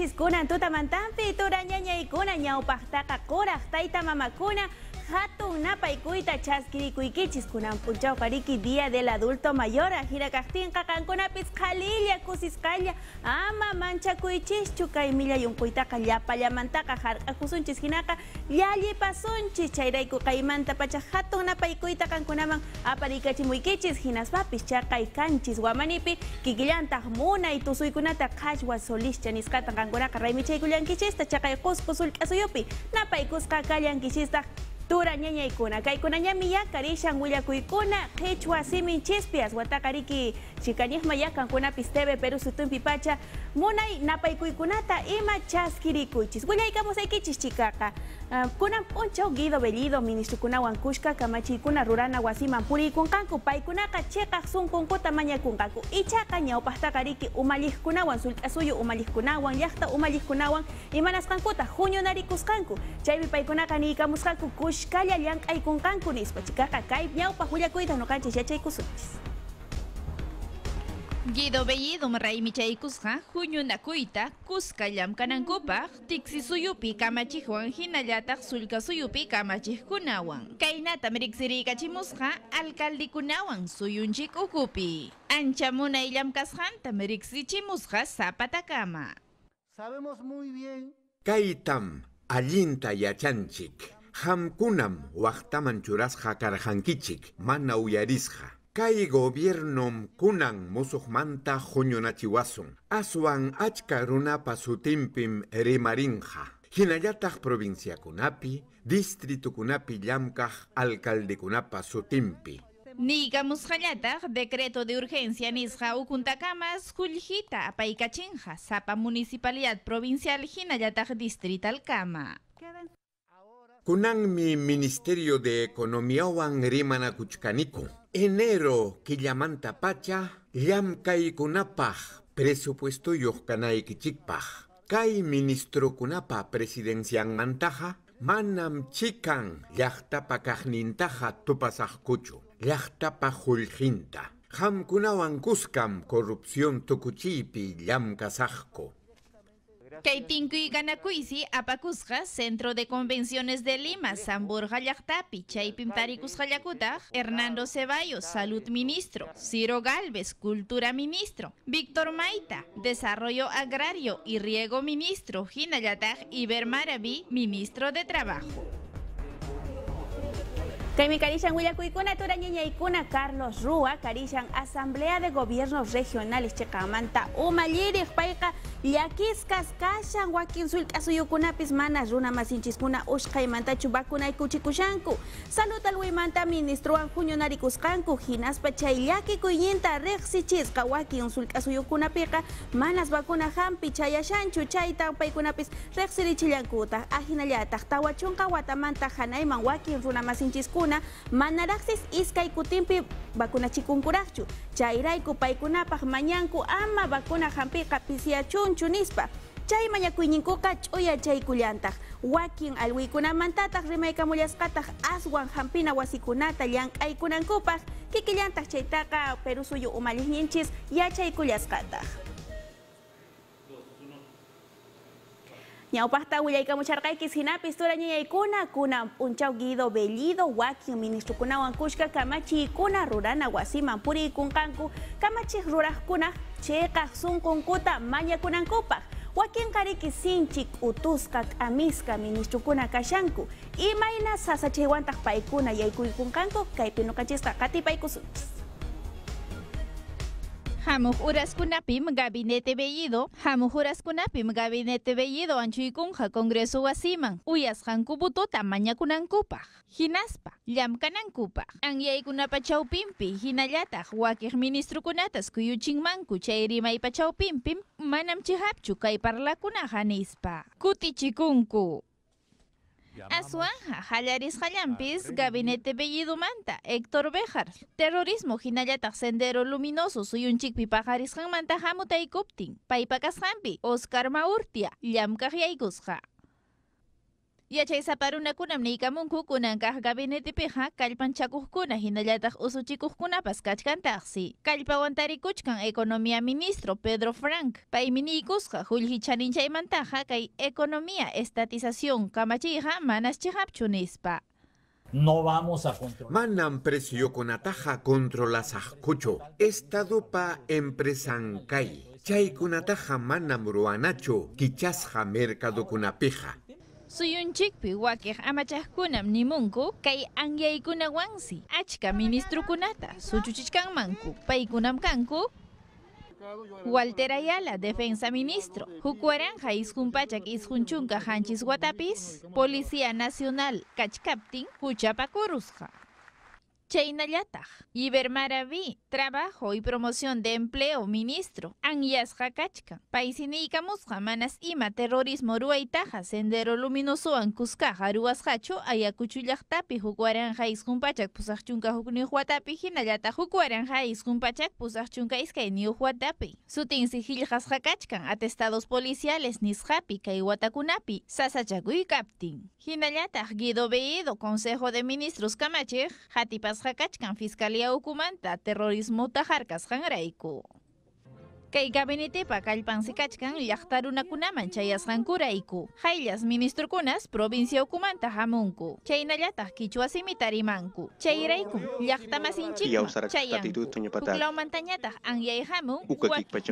Conan kunan tutamantampi turañañay kunan ñawpajtaqa Taita taytamamakuna hatun kunan chaskirikuykichis pariki Día del Adulto Mayor jirakaptinqa kankunapis kusis kusisqalla ama mancha manchakuychischu kay millayunquytaqa llapallamantaqa hark'akusunchis hinaqa llallpasunchis chayrayku qaymanta pachak hatun napaycuyta kankunaman aparikachimuykichis hinaspapis y kanchis wamanipi kikillantaq munay tusuykunata qhashwa solischa nisqatan y raymichaykullankichista chaqay qusqu sullk'a kuska napaykusqa kichista. Tura ñaña y kuna. Kai kuna ñami ya karishan huilla kuikuna. Hechua simin chispias. Watakariki chikañez mayakan kuna pisteve Perú sutun pipacha. Munay napay kuikunata ima chaskirikuchis. Huilla y kamos aikichis ah, chikaka. un poncho guido bellido ministro kuna wankushka kamachi kuna rurana guasiman puri kunkanku. Pai kunaka checa, sun kunkuta maña kunkaku. Ichaka ñao pastakariki umalis kunawan. suyo umalis yacta, Yachta umalis kunawan. Imanas kankuta. Junio narikus cancu, Chaybi pai ni camus ashkalla llank'aykunqanku nispa chikaqa kay ñawpaq willakuyta noqanchis yachaykusunchis Guido Bellido Raymi Chaykusqa Juñunakuyta Kusqa Llamkanankupaq Tiksi Suyupi juan Hinallataq Sulka Suyupi Kamachijkunawan Kaynatam riksirikachimusqa Alcaldikunawan Suyunchik Ukupi Ancha Munay Llamkasqantam riksichimusqa Zapatakama Sabemos muy bien Kaitam Allinta Yachanchik Hamkunam waqtaman churasqa karhankichik mana uyarizha. Kai gobierno kunan musuqmanta Asuan Aswan pasutimpim remarinja. kunapi Provincia Kunapi, Distrito Kunapi llamkaj sutimpi Sutimpi. Nika decreto de urgencia nisja ukuntacamas kuljita paikachinja sapa municipalidad provincial Distrito alcama. Kunang mi Ministerio de Economía wan rimana kuchkaniko. Enero llamanta pacha kunapaj, presupuesto kichikpa, kai ministro kunapa mantaja manam chikan llaqtapakajnintaja tupasajkuchu. ham Hamkunawan kuskam corrupción tukuchipi llamkasajko y Ganacuisi, Apacuzja, Centro de Convenciones de Lima, Samburga Jayactapi, Chaipim Taricus Hernando Ceballos, Salud Ministro, Ciro Galvez, Cultura Ministro, Víctor Maita, Desarrollo Agrario y Riego Ministro, Iber maravi Ministro de Trabajo. Huillacuicuna, Turañeña y Cuna, Carlos Rúa, Carichan, Asamblea de Gobiernos Regionales, Checamanta, Umayiri, Paika, Yaquiscas, Cachan, Huaquinsulta, Azuyucunapis, Manas, Runa, masinchiscuna Ushkaimanta, Chubacuna y Cuchicuchancu, Salud al Huimanta, Ministro Anjunio Naricuscancu, Pachay, Chayaki, Cuyinta, Rexichisca, Huaquinsulta, Azuyucunapica, Manas, Vacuna, Hampi, Chayashanchu, Chaita, Paicunapis, Rexirichillancuta, Ajinayata, Tahuachunca, Guatamanta, Janaiman, Huaquin, Runa, masinchiscuna wamrakuna manaraxis iskay kutinpi vacunachikunkuraqchu chayrayku Paikunapa, mañanku ama vacuna chai pisiyachunchu nispa chay mañakuyninkuqa ch'uya chaykullantaq wakin alwiykunamantataq rimaykamullasqataq aswan hampina wasikunata llank'aykunankupaq kikillantaq chaitaka, perusuyu suyu yachay yachaykullasqataq Ñaupasta Huillaika Mucharcaikis Jinapis Turaña Yaikuna Kuna Unchau Guido Bellido Wakin Ministro Kuna Wankushka Kamachi Kuna Rurana Wasiman Puri Kunkanku Kamachi Ruras Kuna Checa Sun Kunkuta Maya Kunankupa Wakin Kariki Sinchik Utuska Amiska Ministro Kuna Kashanku Imaina Sasachiwantak Paikuna Yaikuikunkanku kachista, Kati Paikusuntis Hamu Uras Kunapi, Gabinete Bellido, Hamu Uras Kunapi, Gabinete Bellido, Anchuikunja, Congreso Wasiman, Uyas Hankubutota, Mañakunankupa, Hinaspa, Ang kunapa Angyaikunapa pimpi Hinayata, Wakir Ministro Kunatas, Kuyuchinmanku, Chairima Ipachaupimpim, Manam Chihapchu, Kaiparlakunaja Nispa, Kutichikunku. Azuanja, Jalaris Jallampis, Gabinete Manta, Héctor Bejar, Terrorismo, Jinayata, Sendero Luminoso, Chikpi Pajaris y Jamutai paipa Paipakas Oscar Maurtia, Guzja. Yachay peja, niykamunkukunankaj gabinetepiqa kallpan chakuqkuna taxi. Kalpa wantari kuchkan Economía Ministro Pedro Frank. julhi y mantaja, kay Economía Estatización kamachija, manas estatización, No vamos a controlar. Manan precio kunataja controla sajcucho. Estado pa kai. Chay kunataja manam ruanacho, kichasja mercado kunapija. Chikpi wakiq kunam nimunku kay kunawansi. achka ministrukunata manku, paikunam kanku Walter Ayala, defensa ministro. Jucuaranja, Iskunpachak iskunchunka Hanchis watapis, Policía Nacional, Captain, huchapakurusja. Cheinayatag, Ibermaraví, trabajo y promoción de empleo, ministro, anyasja kachkan. Paisiniikamusja jamanas ima terrorismo ruaitaja, sendero luminoso ankuskaja, ruasjacho, ayacuchullajtapi, jucuaranja isjumpachak, pusachunka juknihuatapi, jinallata kumpachak, isjumpachak, pusachunka Huatapi, Sutin Sijiljas Hakachkan, atestados policiales, nisjapi, Kaiwatakunapi. Sasachagui Captain, Jinallatag Guido beido, Consejo de Ministros Kamachej, Hatipas kachkan Fiscalía Ucumanta terrorismuta harkasqan rayku. Kay sikachkan kallpansi kunaman chayas chayasqanku rayku. ministro kunas provincia Ucumanta hamunku. Chaynallataj kichwa manku. Chayraiku Chayrayku llaqtamasinchikma chayanku. Puklawmantañataj anyay hamun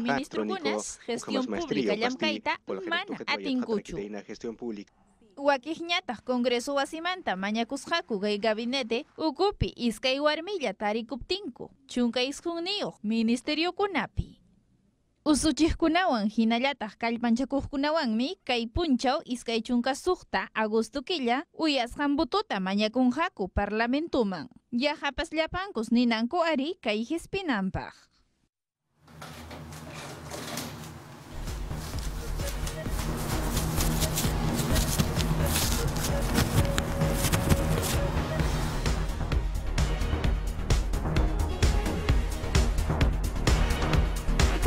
ministrukunas gestión pública llamkayta mana atinkuchu. Wakijñataq Congreso Wasimanta mañakusqaku gai gabinete ukupi iskay TARI tarikuptinku chunka kunapi Kunapi. Usuchiqkunawan hinallataq kallpanchakuqkunawanmi kai puncho iskay chunka Sukta, Agusto killa uyasqan parlamentuman. Yajapas llapankus ninanku ari kai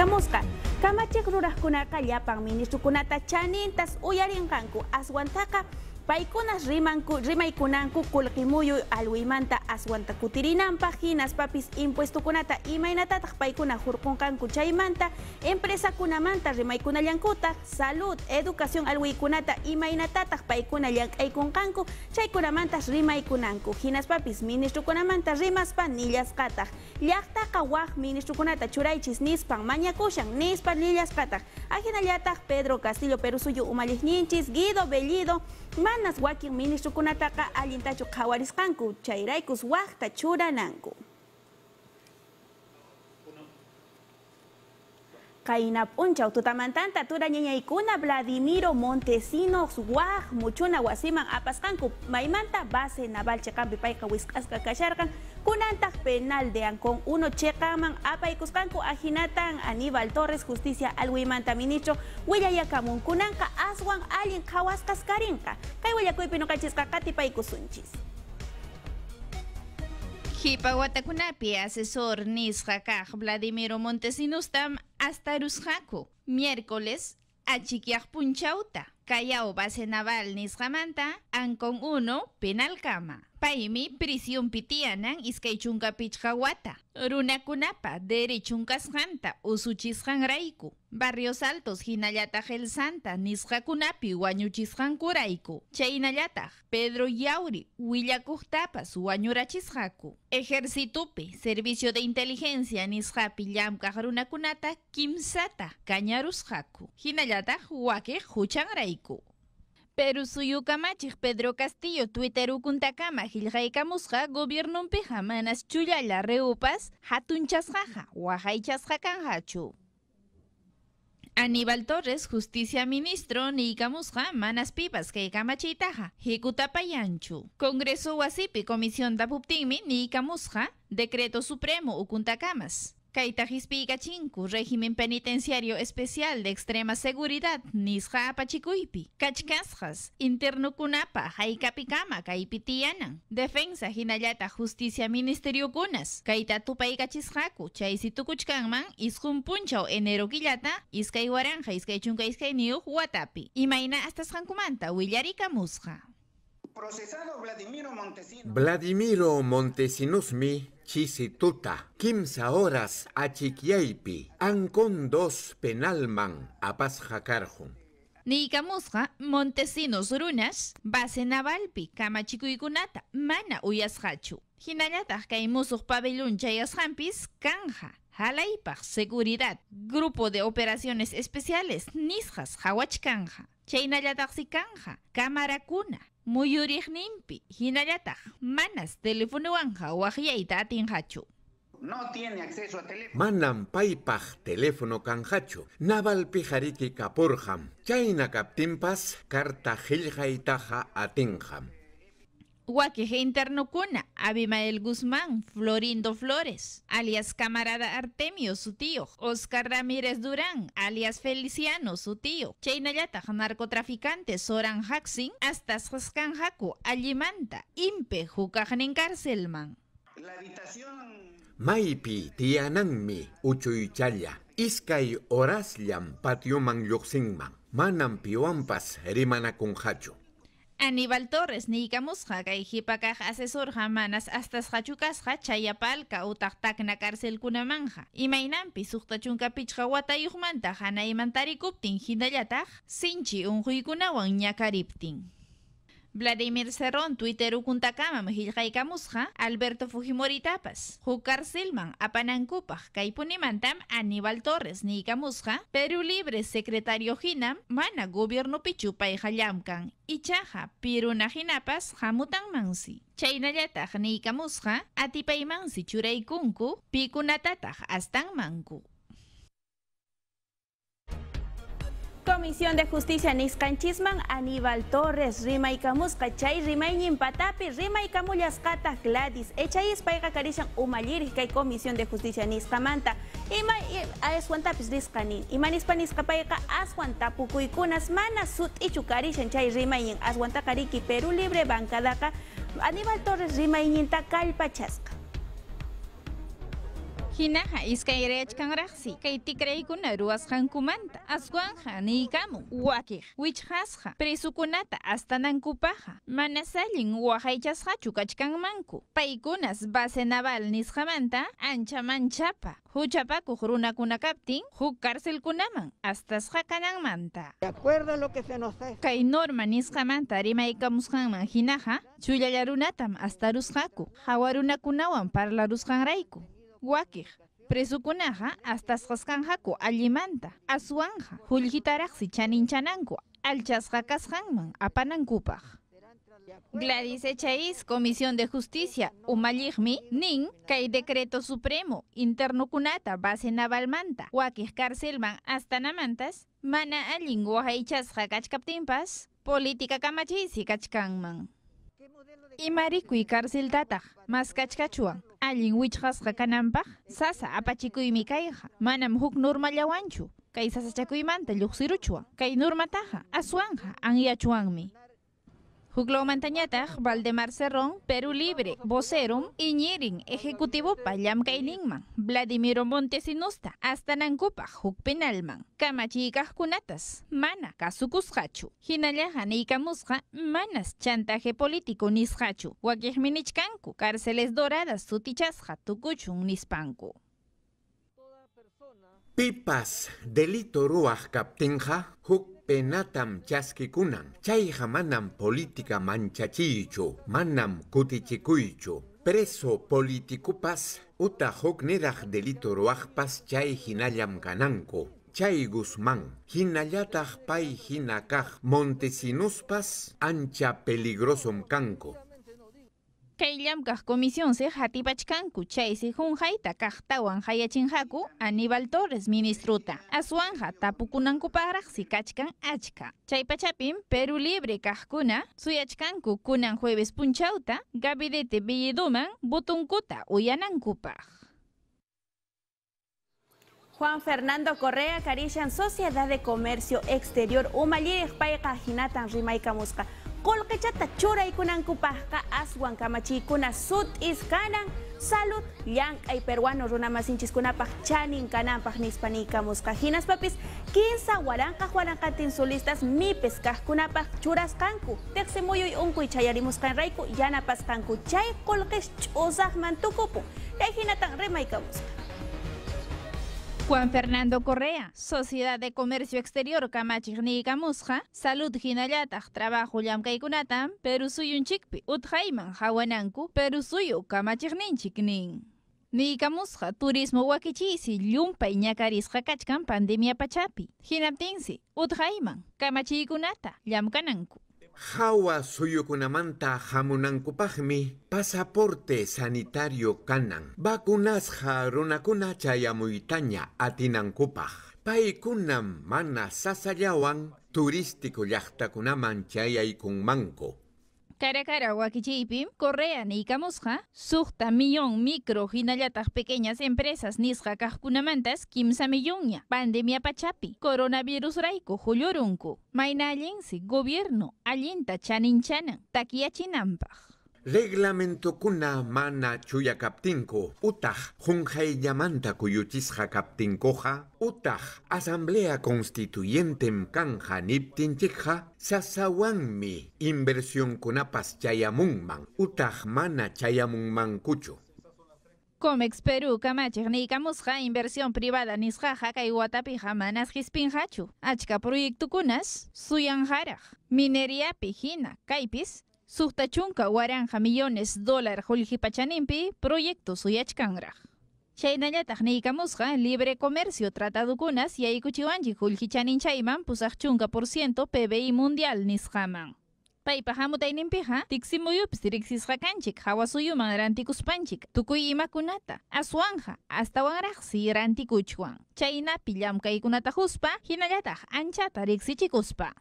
Kamusta? Kamachek ruras kunaka llapan ministro kunata chanintas uyarin kanku aswantaka Paikunas rimaykunanku kulkimuyu alwimanta impuesto cunata, impuestokunata paikuna paykuna empresa chaymanta empresakunamanta rimaykunallankutaq salud educación alwiykunata imaynatataq paykuna llank'aykunqanku papis rimas kunamanta rimas panillas nillasqataq llaqtaqa ministro kunata churaychis nispan mañakushan panillas nillasqataq ajinallataq Pedro Castillo Perusuyu umalliqninchis Guido Bellido man Manas wakin ministrukunataqa allintachu qhawarisqanku chayraykus waqta churananku. Kaina p'unchaw tutamantanta turañañaykuna Vladimiro Montesinos waq muchuna wasiman apasqanku maimanta base naval chaqanpi paika wiskaska kasharqan Kunantag penal de Ancon 1 Checaman, Apa y Cuscanco, Ajinatan, Aníbal Torres, Justicia, Alguimanta, Ministro, Hueyayacamun, Kunanka, Aswan, Alien, Kawaskas Karinka Caihuayacuy, pinocachis, Catipa y Cusunchis. asesor Nizhakaj Vladimiro Montesinustam hasta Rusjaku, miércoles, Achiquiaj Punchauta, Callao Base Naval Nisjamanta Ancon penal Kama. Paimi, Prisión Pitianan, iskay chunka pichkawata. Runakunapa usuchis Usuchishangraiku. Barrios Altos Hinayata El Santa nisqakunapi kuraiku. Pedro Yauri willakuqtapas wañurachisqaku. Ejercitupi Servicio de Inteligencia nisqapi Yamka runakunata kimsata kañarusqaku. Huake, huchan huchangraiku Perusuyukamachik Pedro Castillo Twitter ukuntakama Gobierno, Pija, manas chullalla reupas hatunchasqaqa Hachu. Aníbal Torres, Justicia Ministro, Camusja, Manas Pipas, ejecuta Payanchu, Congreso Huasipi, Comisión ni Camusja, Decreto Supremo, Ukuntacamas. Hispi chinku, régimen penitenciario especial de extrema seguridad, nisja Apachikuipi. kachkasjas, interno kunapa, haikapikama, kaipitianan, defensa, hinayata, justicia, ministerio kunas, kaita tupai Kachisjaku, tu kuchkangman, punchao, enero quillata, iskaiwaranja, waranja, iskai chunka, iskai niu, huatapi. imaina hasta jankumanta, willarika musja. Procesado Vladimiro Montesinos. Vladimiro mi Chisituta, Kimsa Horas Achiquiaipi, Ancon dos Penalman, Apaz Jacarjun. Nikamusqa Montesinos runas base navalpi kamachikuykunata mana uyasqachu. Jinayatar kay musuq pabellón canja, kanja Jalaipa, seguridad grupo de operaciones especiales Nizjas, hawachkanja. canja. cámara Camaracuna. Nimpi hinayata manas telefonowanqa no tiene acceso a teléfono. Manam teléfono kanjachu. Naval pijariki kapurjam. China kaptimpas carta jiljaitaja atinjam. Guaqueje Interno Cuna, Abimael Guzmán, Florindo Flores, alias Camarada Artemio, su tío, Oscar Ramírez Durán, alias Feliciano, su tío, Cheinayata, narcotraficante, Soran Haxin, hasta Jaku, Allimanta, Impe, Jucajan Cárcelman. La habitación Maipi Tiananmi, uchuychalla, iskay Orasliam, Patiuman, man manam rimana Aníbal Torres, y Kaijipakaj, asesor jamanas, astas hachucasja, chayapalca, na cárcel kunamanja. Imainampi, suchtachunca y watayujmanta, jana hindayataj, sinchi, unhuikunawan ñakariptin. Vladimir Cerrón, Twitteru kuntakama Alberto Fujimori Tapas, Hukar Silman, Apanancupaj, Kaipunimantam, Aníbal Torres, musja Perú Libre, Secretario Jinam, Mana Gobierno Pichupa y Jayamkan, Ichaja, Piruna Jinapas, Jamutan Mansi. Chaynallataq Chureikunku, Ta churaykunku pikunatataj Manku. Comisión de Justicia Chisman, Aníbal Torres, Rima y Camusca, Chay, Rima y Nimpatapi, Rima y Camulascata, Gladys, Echay, Spaiga, Carishan, Umalir, y Comisión de Justicia Manta, Ima, Imanis Niscanin, Ima, Nispaniscapaica, y Cuicunas, Mana, Sut, Ichucarishan, Chay, Rima y Ashuantacariki, Perú Libre, Daca, Aníbal Torres, Rima y Ninta, Hinaja iskayrechkanraqsi kay tikraykuna ni aswanqa wakih, wakiq wichqasqa presukunata astanankupaqa mana manasalin chukachkan kachkanmanku paikunas base naval nishamanta, ancha manchapa hu runakunakaptin huk hasta astasqa manta. de acuerdo a lo que se nos hace kay norma hasta rushaku, hawaruna kunawan astarusqaku hawarunakunawan parlarusqanrayku a presukunaqa hasta Alimanta, aswanqa jullitaraqsi chaninchananku alchasqa kasqanman apanankupaq Gladys Echaiz, Comisión de Justicia, umaligmi Nin, Kai Decreto Supremo, Interno Kunata, Base Navalmanta, wakir Carcelman, Astanamantas, Mana Alingua Captimpas, Política y Kachkanman. Ima rikui kar ziltatak, mazka txatxuan, alin huit jazka zaza apatxikui mikai Manam manamuk norma kai zaza txakui manteluk kai norma taha, asuan ha, Juglo Mantañata, Valdemar Cerrón, Perú Libre, Vocerum, Iñirin, Ejecutivo Payam Kailingman, Vladimiro Montesinusta, hasta Penalman. Penalman, y Cunatas, Mana, Kazukushachu, Jinalajane y Manas, Chantaje Político Nishachu, Minichkanku, Cárceles Doradas, Sutichasja, Tukuchun Nispanku. Pipas, delito ruaj captinja, penatam kunan, chai jamanam política manchachicho manam kutichikuychu. Preso politikupas uta utahok delito roajpas chay hinallam kananko, chai Guzmán, hinallataj pai hinakaj montesinospas ancha peligrosom kanko. Kayllaam kaq comisiónsej atipachkanku chaysi junjayta haya hayachinhaku Aníbal Torres ministruta. Aswanja tapukunankuparajsi kachkan achka. Chaypachapin Perú Libre kaqkuna suyachkanku kunan jueves punchauta gabidete Villiduman butunkuta uyanankupaj. Juan Fernando Correa, Carillan, Sociedad de Comercio Exterior, Umalli, Paica, Jinatan, Rimaika, Musca chata chura y kunan kupajka aswan kamachikuna sut iskanang salud ay peruano runamasinchiskunapaj chanin kananpaj papis papis kinsa warankaj waranqatin solistas y chayari churasqanku tiqsimuyuy yana pas kanku chay qullqis ch'usaqman tukupun kay hinatan Juan Fernando Correa, Sociedad de Comercio Exterior Kamachirni Salud Jinayataj, Trabajo Yamkaikunatam, Perú Suyun Chikpi, Utjaiman Hawananku, Perú Suyu Chiknin. Nikamusha, turismo huakichisi, llumpa iñakarisja kachkan pandemia pachapi, hinaptinsi, utjaiman, kamachikunata, llamkananku. Hawa Suyukunamanta hamunankupajmi pasaporte sanitario kanan. Vacunasja runakuna chayamuytaña atinankupaj. Paikunam mana sasallawan turístico llaqtakunaman manko. Caracara Huaquichipim, Correa camusja, Sukta Millón Micro Jinayatas Pequeñas Empresas Nisja Kajkunamantas Kimsa Pandemia Pachapi, Coronavirus Raico julio Maina Allensi, Gobierno, Allenta Chaninchanan, Taquia Chinampaj. Reglamento kuna mana captinko, utaj junjay yamanta kuyuchisja Captincoja Utah asamblea constituyente kanja niptinchikja, sasawangmi, inversión kunapas mungman Utah mana chayamungman kucho. Comex Perú, ni Camusja, Inversión Privada, Nisjaja, tapija, Jamanas, Gispinjachu, Achka Proyecto Kunas, Suyanjara, Minería Pijina, Kaipis, Suhtachunka waranja millones dólar Pachanimpi, proyecto suyachkangraj. tecnica en libre comercio tratadukunas chanin chayman pusaqchunka por ciento PBI mundial nisqaman. Paypa hamutayninpiqa tiksimuyupis riksisqa kanchik hawasuyuman rantikuspanchik tukuy imakunata aswanja astawanraqsi rantikuchwan Kunata huspa ancha anchata chikuspa.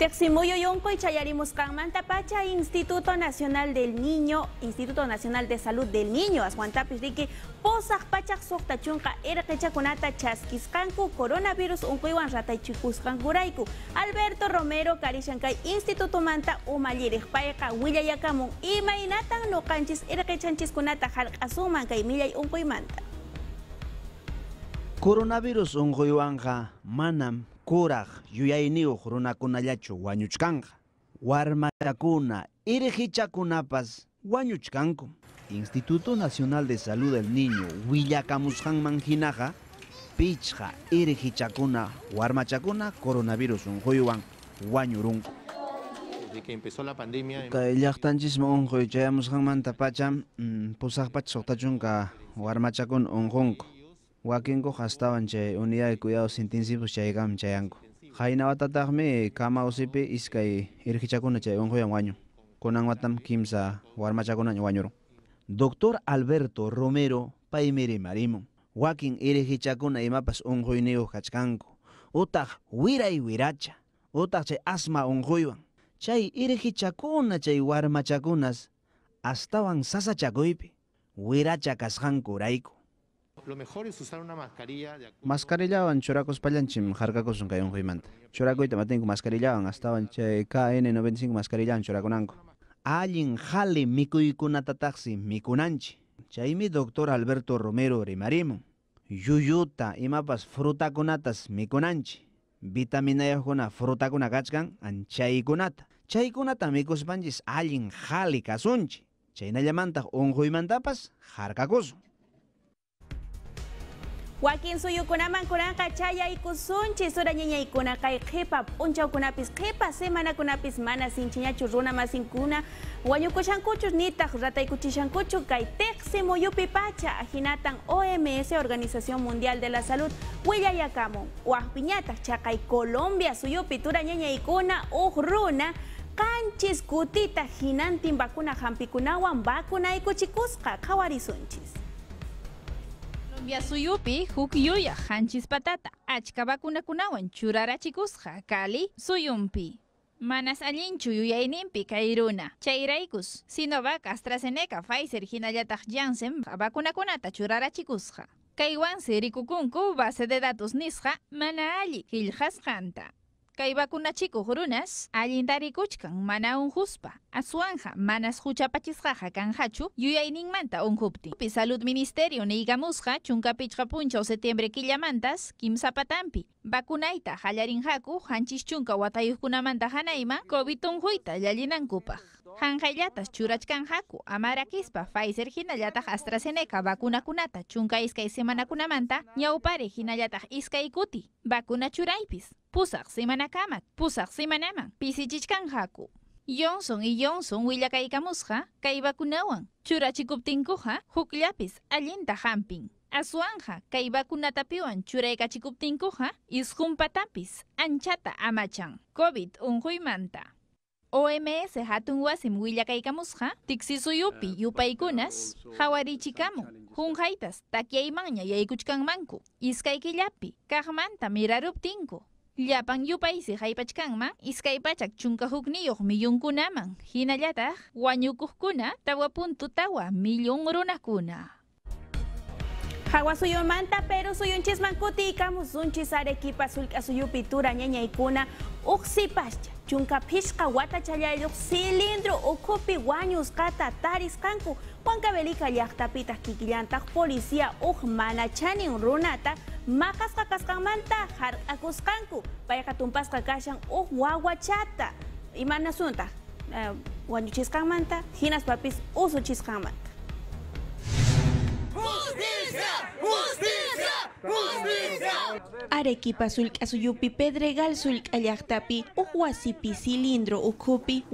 Teximoyoyonco y Chayarimuscan Pacha Instituto Nacional del Niño, Instituto Nacional de Salud del Niño, Ashuantapis Riki, Posaj Pachak Soktachunka, Erkechakunata Cancu Coronavirus Uncuiwan Rataychicuscancuraicu, Alberto Romero, Carishankai, Instituto Manta, Umalirich Paeca, Willayakamun, Imainatan, Nocanchis, Erkechanchiscunata, y Millay Uncuimanta. Coronavirus Uncuiwanja, Manam, kuraq yuyayniyuq runakunallachu wañuchkanqa warmatakuna iriqichakunapas wañuchkanku Instituto Nacional de Salud del Niño Willakamusqanman hinaqa pichqa warma warmachakuna coronavirus unquywan wañurunku desde que empezó la pandemia. Kayllaqtanchisma unquy chayamusqanmanta pacham mm, pusaqpach suqtachunka un unqunku wakinko hastawan che unidad de cuidados intensivos chaykam chayanku qayna watatajmi kama osipi iskay irqichakuna chay unquyan wañun kunan watam kimsa warmachakunaña wañurun doctor alberto romero paymiri marimo. wakin irqichakuna imapas unquyniyuq kachkanku Utah wiray wiracha Utah che asma unquywan chay irqichakuna chay warmachakunas sasa sasachakuypi wiracha kasqankurayku lo mejor es usar una mascarilla de Mascarilla van payanchim, jarcacos un cayón huimant. Choraco y tamatenco mascarilla van hasta van KN95 mascarilla en choraconanco. Allin jale taxi mikunanchi. Chaimi doctor Alberto Romero Rimarimo. Yuyuta imapas frutakunatas mikunanchi. Vitaminayajuna e, kunata. Chay kunata mikus mikuspanchis allin jale kasunchi. un unquymantapas jarkakos. Wakin suyu y kunaka chaya y sora ñeña ikunaka jepa uncha kunapis jepa semana kunapis mana sinchiña churruna más Nita, y y rataykuchishankuchu kay yo muyupi pacha ajinatan OMS Organización Mundial de la Salud willayakamun ¿Chaca y Colombia suyupi tura niña y uj ojruna, kanchis kutita jinantin, vacuna y kawari qhawarisunchis Yasuyupi suyupi, yuya hanchis patata, achka churara churarachikusha, kali suyumpi. Manas allinchu yuyayninpi Kairuna, Chairaikus, Chayraykus, Sinovac, AstraZeneca, Pfizer, babakuna Janssen churara churarachikusha. Kaiwan rikukunku base de datos Nisha, mana alli Hanta. Kay wakunachiku runas, kuchkan mana un juspa asuanja manas Kanhachu kanjachu, un un Pi Salud Ministerio Chunka chunca o septiembre killamantas kimsapatampi. vacunaita, hallarinhaku hanchis chunka Manta, kobitun COVID yalinan llallinankupaq. Churachkanhaku, Amara amarakispa Pfizer hinallataq AstraZeneca kunata, chunka Iska semanakunamanta Kunamanta, hinallataq iskay kuti vacuna churaipis, semana simanakamat, pusaq pisichichkan jaku. Johnson y Johnson willakaykamusqa kay vacunawan churachikuptinkuqa hukliapis, allinta hampin aswanja kay chureka churaykachikuptinkuqa isqun patapis anchata amachan covid manta. OMS hatun wasim willakay kamusha, tiksisuyupi eh, yupaykunas, hawarichikamun, junjaitas takiaymanña yaykuchkanmanku, iskaykillapi, kajmanta miraruptinku. Llapan yupaysi haypachkanman, iskaypachak chunka hukniyuq millunkunaman, hinallataq wañukuqkuna tawa puntu tawa runa runakuna. suyo manta, pero soy un chismancuti, camus un chisarequipa, pitura, Ñeña, y cuna, uxipascha, chunca pisca guata chayayo, cilindro, ucupi, guaños, cata, taris, Canku, huancabelica, yactapita, kikillanta, policía, ujmana, chani, runata, macas, cacascan manta, jar, acuscancu, payacatumpas, cacachan, imana y manasunta, eh, guañuchiscan manta, jinas papis, uso Arequipa sulk asuyupi pedregal sulk u uhuasipi cilindro ukupi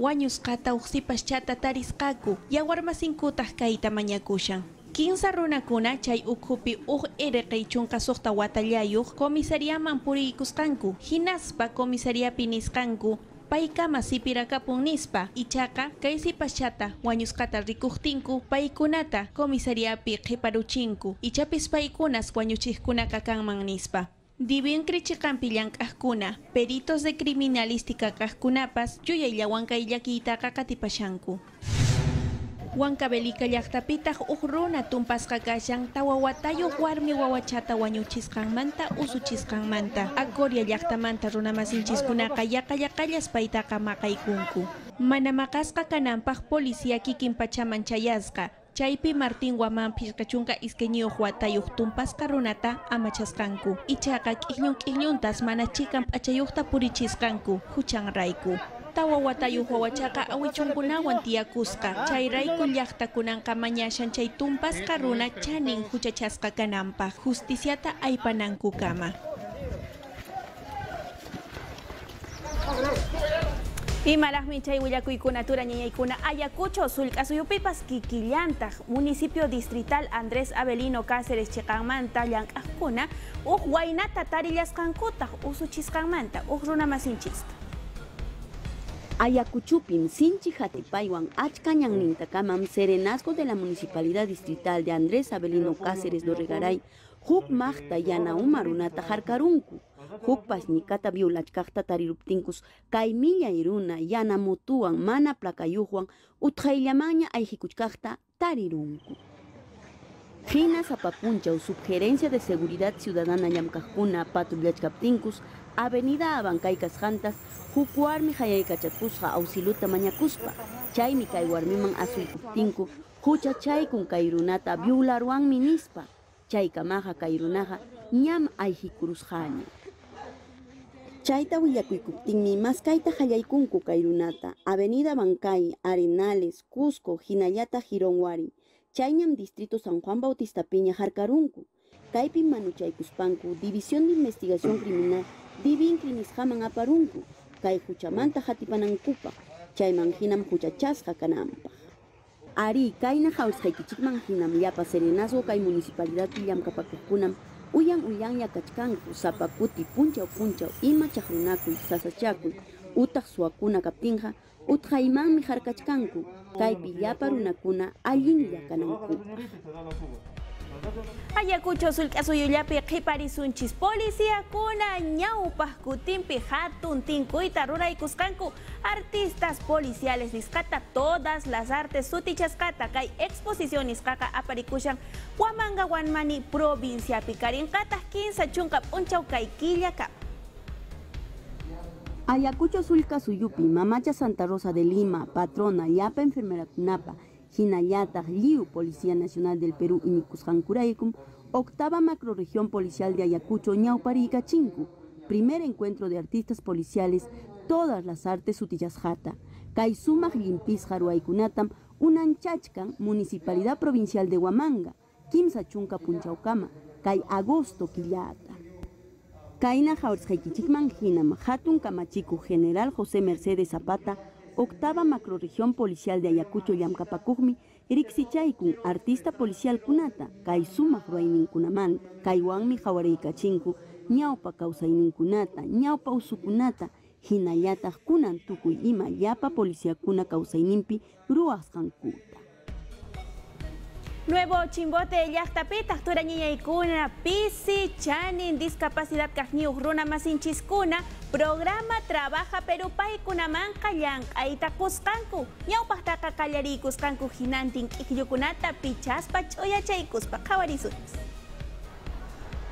y aguarma sin tariskaku caita mañakushan kinsa kuna chay ukhupi uj eriqiy chunka suqta watallay comisaría y ikuskanku, hinaspa komisaria Piniskanku paika masipiraka punnispa ichaka, kaysi pashata wañusqata paikunata comisaría comisariapi paruchinku, ichapis paikunas wañuchiqkunaqa kanman nispa Divin krichikampiyan kaskuna, peritos de criminalística kajkunapas, yuyayawanka kiitaka Huancabelica llaqtapitaj uj runa tumpasqa tawawatayo, tawawatayuq warmi wawachata Manta Akoria acoria manta runamasinchiskunaqa chiskunaka, yaqallas paitaka paitaka mana Manamakaska kananpaq policía kikin pachamanchayaska. chaypi Martin Guamán Pishkachunka Isqueñio Huatayuj Tumpasca Runata amachaskanku Ichaca mana Quiñuntas Manachican Pachayucta Purichiscancu, Huchan Raiku. Wata wawatayuj wawachaqa awichunkunawan tiyakusqa ah, chayrayku llaqtakunanqa mañashan chay tumpasqa runa chanin huchachasqa kananpaq justiciata aypanankukama Imalajmi chay willakuykunatura ikuna Ayacucho sulka suyupipas kikillantaq municipio distrital Andrés Abelino Cáceres chiqanmanta llank'aqkuna uj waynata tariyasqankutaq usuchisqanmanta uj runa masinchista Ayacuchupin, Sinchi Achcañan, Achcañannintacaman, Serenazgo de la Municipalidad Distrital de Andrés Abelino Cáceres Dorregaray, Juk Magta Yanaumarunata Jarcaruncu, Juk Pasnicata Viulachcacta Tariruptinkus, Caimilla Iruna, Motuan, Mana Placayujuan, Utjaillamaña Aijicuchcacta Fina zapapuncha o Subgerencia de Seguridad Ciudadana Yamcajuna, Patrullachcaptincus, Avenida Abancaicas Jantas, huk warmi qachaykachakusqa Ausiluta mañakuspa chaymi kay asul asuykuptinku hucha chaykun kay runata minispa. nispa chaykamaqa kay ñam ayqikurusqaña chayta mas Mascaita qallaykunku Cairunata, avenida bancay arenales cusco Jinayata, Jironwari. wari chayñam distrito san juan bautista piña harkarunku kaypi manuchaykuspanku división de investigación criminal divin crinisqaman aparunku kay quchamanta hatipanankupa chayman hinam huchachasqa kananpaq ari kayna hawsqaykichikman hinam yapa serenazgo kay municipalidad llamkapakuqkunam uyan uyan yakachkanku sapakuti punchaw punchaw ima chaqrunakuy sasachakuy utaq suwakuna kaptinqa utqaymanmi harkachkanku kaypi llapa runakuna allinlla llakananku Ayacucho sulcaso yullapi policía kuna ñawpaj kutinpi Rura y Cuscanku artistas policiales Niscata todas las artes sutichas kay exposición Niscaca Aparicushan huamanga provincia Provincia karinqataq kinsa chunka Chunca kay Ayacucho Sulca Suyupi, Mamacha Santa Rosa de Lima, Patrona, Yapa Enfermera napa. Jinayata, Liu, Policía Nacional del Perú, y Curaycum, octava macroregión policial de Ayacucho, Ñaupari y Cachincu, primer encuentro de artistas policiales, todas las artes utillazjata, Kaisuma Haruay Kunatam, Unanchachkan, Municipalidad Provincial de Huamanga, Kimsachunca Punchaucama, Kai Agosto Quillata. Kaina Jaurzhaikichikman Jinam, Hatun General José Mercedes Zapata, octava macrorregión policial de Ayacucho Eriksi Erixichaikun, artista policial kunata, kaisuma ruainin kunaman, kaiwanmi jawarei kachinku, ñaupa kausainin kunata, ñaupa usukunata, hinayata kunan tukuy ima yapa policía kuna kausainimpi kankuta. Nuevo chimbote niña y Cuna, pisi chanin discapacidad cajniu runa masinchiscuna, programa Trabaja Perú paykunamanqa llank'aytakusqanku ñawpaqtaqa Ginantin, ikiyukunata pichas, pichaspa ch'uyachaykuspa qhawarisuypas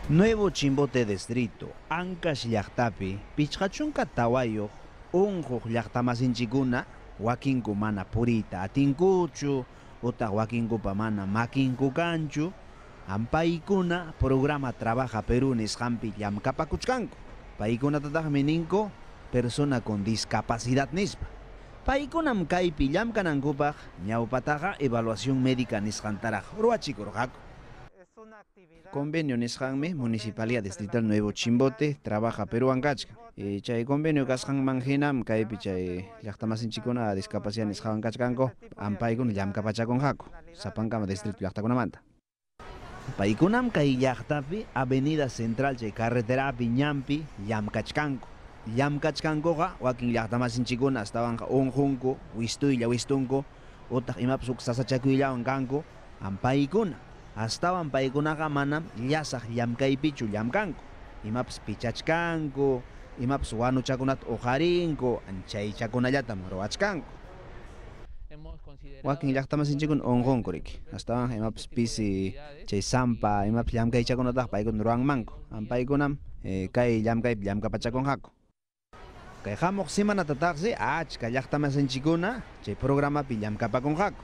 Nuevo Chimbote Distrito, Ancash Pichachun Pichqachunka Tawayuq, Unquq Llaqtamasinchikuna, Huaquinku mana purita atinguchu Ota Huaquincupamana Maquincucanchu, Ampaikuna, programa Trabaja Perú, Neshampi, Yamcapacuchcanco. Paikuna meninko persona con discapacidad nispa. Paikunam kaipi yamkanankupaj... pataga evaluación médica nisqantaraq ruachikurqaku. Convenio Nesjanme, Municipalidad Distrital Nuevo Chimbote, trabaja Perú Angachka. E, eh, chay convenio Kasjan Manjenam, Kaipi Chay, Yactamasin Chicona, Discapacidad Nesjan Kachkanko, Ampaigun Yamkapachakon Jaco, Zapankama Distrito Yactaconamanta. Paikunam Kai Yachtapi, Avenida Central de Carretera Piñampi, Yamkachkanko. Yamkachkanko ga, Wakin Yactamasin Chicona, estaban junco, Huistuilla, ota Otak Imapsuk Sasachakuilla, Onkanko, Ampaikuna astawan paykunaqa mana llasaq llamkaypichu llamkanku maps pichachkanku imapas wanuchakunata uqarinku chaychakunallatam ruwachkanku wakin llaqtamasinchikun onqonku riki astawan imapas pisi chay sampa imapas llamkaychakunataq paykuna ruwanmanku ampaykunam eh, kay llamkaypi llamkapachakunqaku kay hamuq simanata taqsi achka llaqtamasinchikuna chay programapi llamkapakunqaku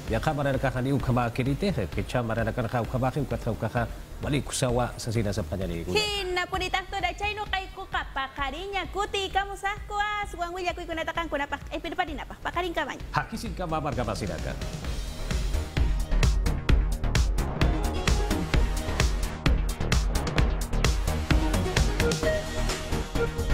Yaka maranakan ukhama kerite kecha maranakan kha ukhama khim katha ukha balik kusawa sasina sampanya ni. Hina puni to da chay no kai ku pakarinya kuti kamu sahkuas wang wilya ku ikunatakan kunapa eh pinapadin apa pakarin kamanya. Hakisin kama marga masinakan. Thank you.